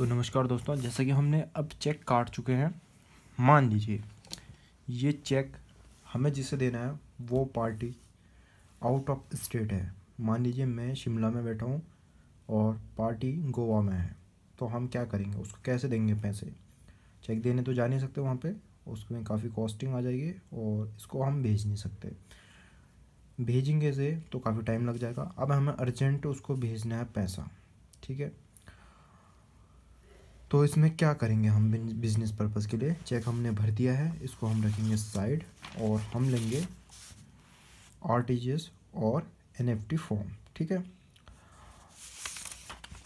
तो नमस्कार दोस्तों जैसा कि हमने अब चेक काट चुके हैं मान लीजिए ये चेक हमें जिसे देना है वो पार्टी आउट ऑफ स्टेट है मान लीजिए मैं शिमला में बैठा हूँ और पार्टी गोवा में है तो हम क्या करेंगे उसको कैसे देंगे पैसे चेक देने तो जा नहीं सकते वहाँ पे उसमें काफ़ी कॉस्टिंग आ जाएगी और इसको हम भेज नहीं सकते भेजेंगे से तो काफ़ी टाइम लग जाएगा अब हमें अर्जेंट उसको भेजना है पैसा ठीक है तो इसमें क्या करेंगे हम बिजनेस पर्पज़ के लिए चेक हमने भर दिया है इसको हम रखेंगे साइड और हम लेंगे आर और एन फॉर्म ठीक है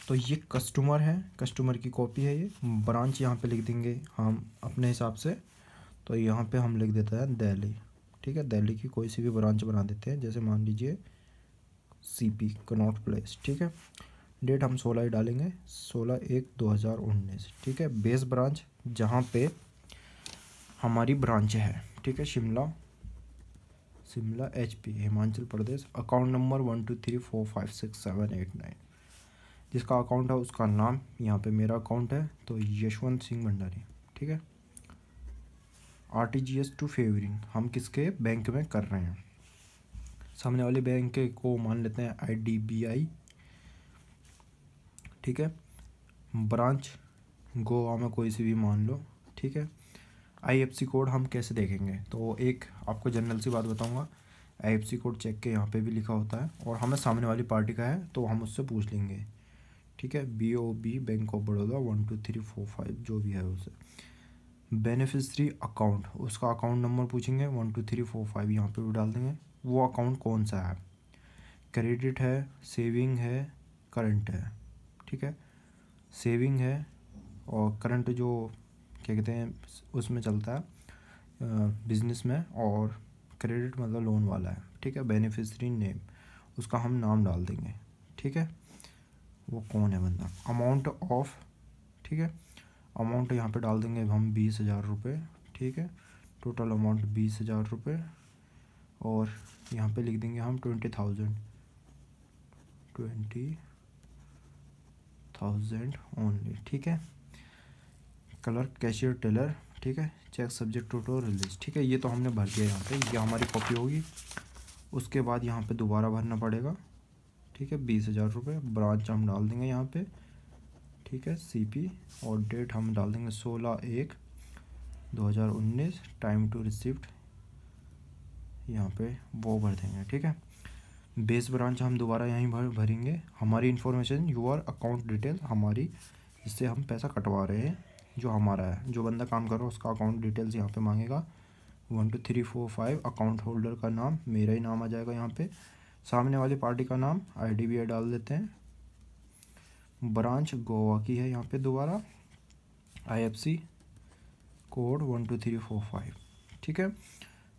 तो ये कस्टमर है कस्टमर की कॉपी है ये ब्रांच यहाँ पे लिख देंगे हम अपने हिसाब से तो यहाँ पे हम लिख देते हैं दिल्ली ठीक है दिल्ली की कोई सी भी ब्रांच बना देते हैं जैसे मान लीजिए सी कनॉट प्लेस ठीक है डेट हम सोलह ही डालेंगे सोलह एक दो हज़ार उन्नीस ठीक है बेस ब्रांच जहाँ पे हमारी ब्रांच है ठीक है Shimla Shimla H P Himachal Pradesh account number one two three four five six seven eight nine जिसका अकाउंट है उसका नाम यहाँ पे मेरा अकाउंट है तो यशवंत सिंह भंडारी ठीक है R T G S to favouring हम किसके बैंक में कर रहे हैं सामने वाले बैंक के को मान लेते हैं आई डी बी आई ठीक है ब्रांच गोवा में कोई सी भी मान लो ठीक है आईएफसी कोड हम कैसे देखेंगे तो एक आपको जनरल सी बात बताऊंगा आईएफसी कोड चेक के यहाँ पे भी लिखा होता है और हमें सामने वाली पार्टी का है तो हम उससे पूछ लेंगे ठीक है B O B bank of Baroda one two three four five जो भी है उसे बेनिफिशरी अकाउंट उसका अकाउंट नंबर पूछेंगे one two three four five यहाँ पर भी डाल देंगे वो अकाउंट कौन सा है क्रेडिट है सेविंग है करंट है ठीक है सेविंग है और करंट जो क्या कहते हैं उसमें चलता है बिजनेस में और क्रेडिट मतलब लोन वाला है ठीक है बेनिफिशरी नेम उसका हम नाम डाल देंगे ठीक है वो कौन है बंदा अमाउंट ऑफ ठीक है अमाउंट यहाँ पे डाल देंगे हम बीस हज़ार रुपये ठीक है टोटल अमाउंट बीस हज़ार रुपये और यहाँ पे लिख देंगे हम twenty thousand twenty thousand only ठीक है कलर कैशियर टेलर ठीक है चेक सब्जेक्ट टोटो रिलीज ठीक है ये तो हमने भर दिया यहाँ पे ये हमारी कॉपी होगी उसके बाद यहाँ पे दोबारा भरना पड़ेगा ठीक है बीस हज़ार रुपये ब्रांच हम डाल देंगे यहाँ पे ठीक है सीपी और डेट हम डाल देंगे सोलह एक दो हज़ार उन्नीस टाइम टू रिसिप्ट यहाँ पे वो भर देंगे ठीक है बेस ब्रांच हम दोबारा यहीं भर भरेंगे हमारी इन्फॉर्मेशन यूआर अकाउंट डिटेल हमारी जिससे हम पैसा कटवा रहे हैं जो हमारा है जो बंदा काम कर रहा है उसका अकाउंट डिटेल्स यहाँ पे मांगेगा one two three four five account holder का नाम मेरा ही नाम आ जाएगा यहाँ पे सामने वाली पार्टी का नाम आई डी बी डाल देते हैं ब्रांच गोवा की है यहाँ पे दोबारा I F C code one two three four five ठीक है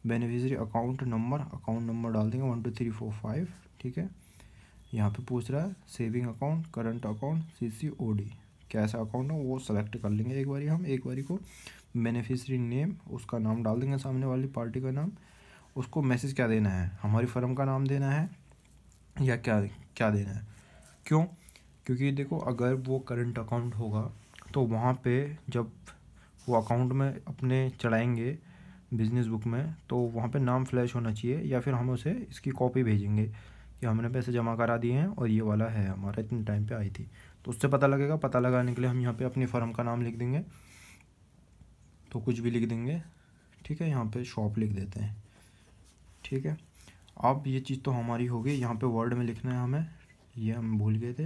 beneficiary account number account number डाल देंगे one two three four five ठीक है यहाँ पे पूछ रहा है saving account current account C C O D कैसा अकाउंट है वो सेलेक्ट कर लेंगे एक बारी हम एक बारी को बेनिफिशरी नेम उसका नाम डाल देंगे सामने वाली पार्टी का नाम उसको मैसेज क्या देना है हमारी फर्म का नाम देना है या क्या क्या देना है क्यों क्योंकि देखो अगर वो करंट अकाउंट होगा तो वहाँ पे जब वो अकाउंट में अपने चढ़ाएंगे बिज़नेस बुक में तो वहाँ पे नाम फ्लैश होना चाहिए या फिर हम उसे इसकी कॉपी भेजेंगे कि हमने पैसे जमा करा दिए हैं और ये वाला है हमारा इतने टाइम पे आई थी तो उससे पता लगेगा पता लगाने के लिए हम यहाँ पे अपनी फर्म का नाम लिख देंगे तो कुछ भी लिख देंगे ठीक है यहाँ पर शॉप लिख देते हैं ठीक है अब ये चीज़ तो हमारी होगी यहाँ पर वर्ड में लिखना है हमें ये हम भूल गए थे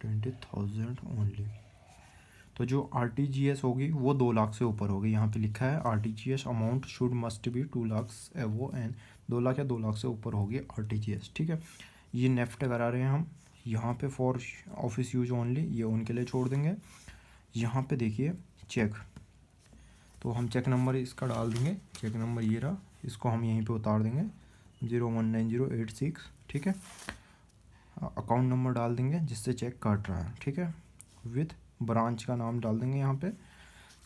ट्वेंटी थाउजेंड ओनली तो जो आर होगी वो दो लाख से ऊपर होगी यहाँ पे लिखा है our amount should must be two lakhs वो एन दो लाख या दो लाख से ऊपर होगी आर ठीक है ये नेफ्ट करा रहे हैं हम यहाँ पे फॉर ऑफिस यूज ओनली ये उनके लिए छोड़ देंगे यहाँ पे देखिए चेक तो हम चेक नंबर इसका डाल देंगे चेक नंबर ये रहा इसको हम यहीं पे उतार देंगे zero one nine zero eight six ठीक है अकाउंट नंबर डाल देंगे जिससे चेक काट रहा है ठीक है विथ ब्रांच का नाम डाल देंगे यहाँ पे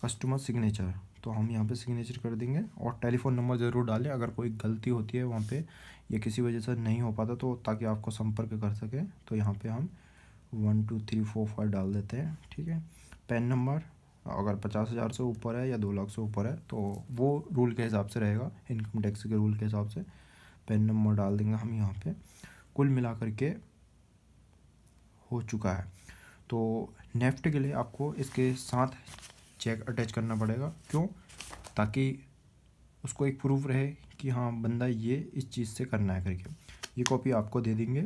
कस्टमर सिग्नेचर तो हम यहाँ पे सिग्नेचर कर देंगे और टेलीफोन नंबर ज़रूर डालें अगर कोई गलती होती है वहाँ पे या किसी वजह से नहीं हो पाता तो ताकि आपको संपर्क कर सके तो यहाँ पे हम one two three four five डाल देते हैं ठीक है पेन नंबर अगर पचास हज़ार से ऊपर है या दो लाख से ऊपर है तो वो रूल के हिसाब से रहेगा इनकम टैक्स के रूल के हिसाब से पेन नंबर डाल देंगे हम यहाँ पर कुल मिला के हो चुका है तो नेफ्ट के लिए आपको इसके साथ चेक अटैच करना पड़ेगा क्यों ताकि उसको एक प्रूफ रहे कि हाँ बंदा ये इस चीज़ से करना है करके ये कॉपी आपको दे देंगे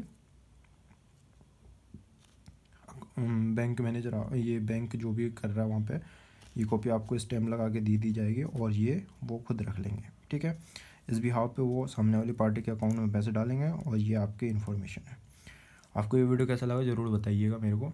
बैंक मैनेजर ये बैंक जो भी कर रहा है वहाँ पे ये कॉपी आपको स्टैम्प लगा के दी दी जाएगी और ये वो खुद रख लेंगे ठीक है इस बिहाव पे वो सामने वाली पार्टी के अकाउंट में पैसे डालेंगे और ये आपकी इन्फॉर्मेशन है आपको ये वीडियो कैसा लगा ज़रूर बताइएगा मेरे को